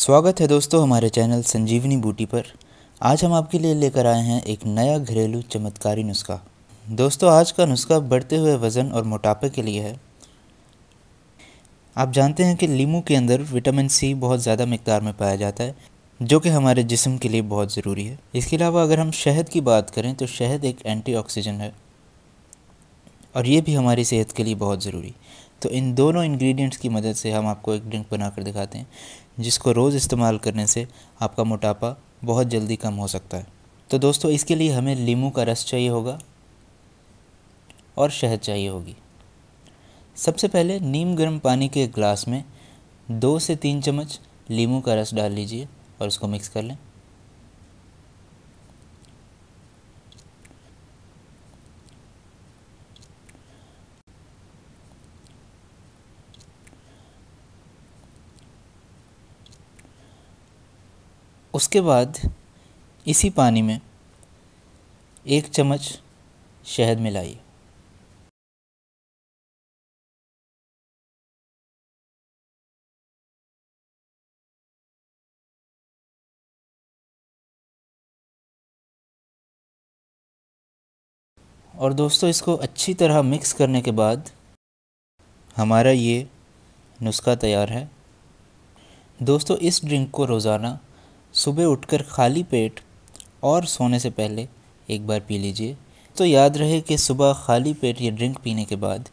स्वागत है दोस्तों हमारे चैनल संजीवनी बूटी पर आज हम आपके लिए लेकर आए हैं एक नया घरेलू चमत्कारी नुस्खा दोस्तों आज का नुस्खा बढ़ते हुए वज़न और मोटापे के लिए है आप जानते हैं कि लीमू के अंदर विटामिन सी बहुत ज़्यादा मकदार में पाया जाता है जो कि हमारे जिसम के लिए बहुत ज़रूरी है इसके अलावा अगर हम शहद की बात करें तो शहद एक एंटी है और ये भी हमारी सेहत के लिए बहुत ज़रूरी तो इन दोनों इंग्रेडिएंट्स की मदद से हम आपको एक ड्रिंक बना कर दिखाते हैं जिसको रोज़ इस्तेमाल करने से आपका मोटापा बहुत जल्दी कम हो सकता है तो दोस्तों इसके लिए हमें लीमू का रस चाहिए होगा और शहद चाहिए होगी सबसे पहले नीम गर्म पानी के ग्लास में दो से तीन चम्मच लीमू का रस डाल लीजिए और उसको मिक्स कर लें उसके बाद इसी पानी में एक चम्मच शहद मिलाइए और दोस्तों इसको अच्छी तरह मिक्स करने के बाद हमारा ये नुस्खा तैयार है दोस्तों इस ड्रिंक को रोज़ाना सुबह उठकर खाली पेट और सोने से पहले एक बार पी लीजिए तो याद रहे कि सुबह खाली पेट या ड्रिंक पीने के बाद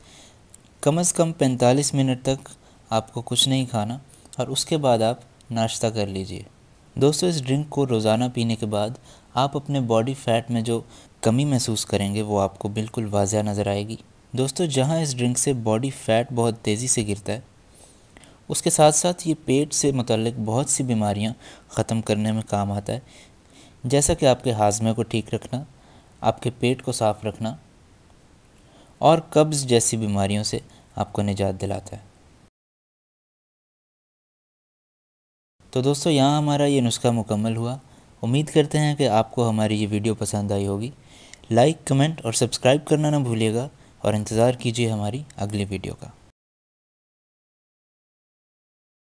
कम से कम 45 मिनट तक आपको कुछ नहीं खाना और उसके बाद आप नाश्ता कर लीजिए दोस्तों इस ड्रिंक को रोज़ाना पीने के बाद आप अपने बॉडी फैट में जो कमी महसूस करेंगे वो आपको बिल्कुल वाजिया नज़र आएगी दोस्तों जहाँ इस ड्रिंक से बॉडी फैट बहुत तेज़ी से गिरता है उसके साथ साथ ये पेट से मतलब बहुत सी बीमारियाँ ख़त्म करने में काम आता है जैसा कि आपके हाजमे को ठीक रखना आपके पेट को साफ़ रखना और कब्ज़ जैसी बीमारियों से आपको निजात दिलाता है तो दोस्तों यहाँ हमारा ये नुस्खा मुकम्मल हुआ उम्मीद करते हैं कि आपको हमारी ये वीडियो पसंद आई होगी लाइक कमेंट और सब्सक्राइब करना ना भूलिएगा और इंतज़ार कीजिए हमारी अगली वीडियो का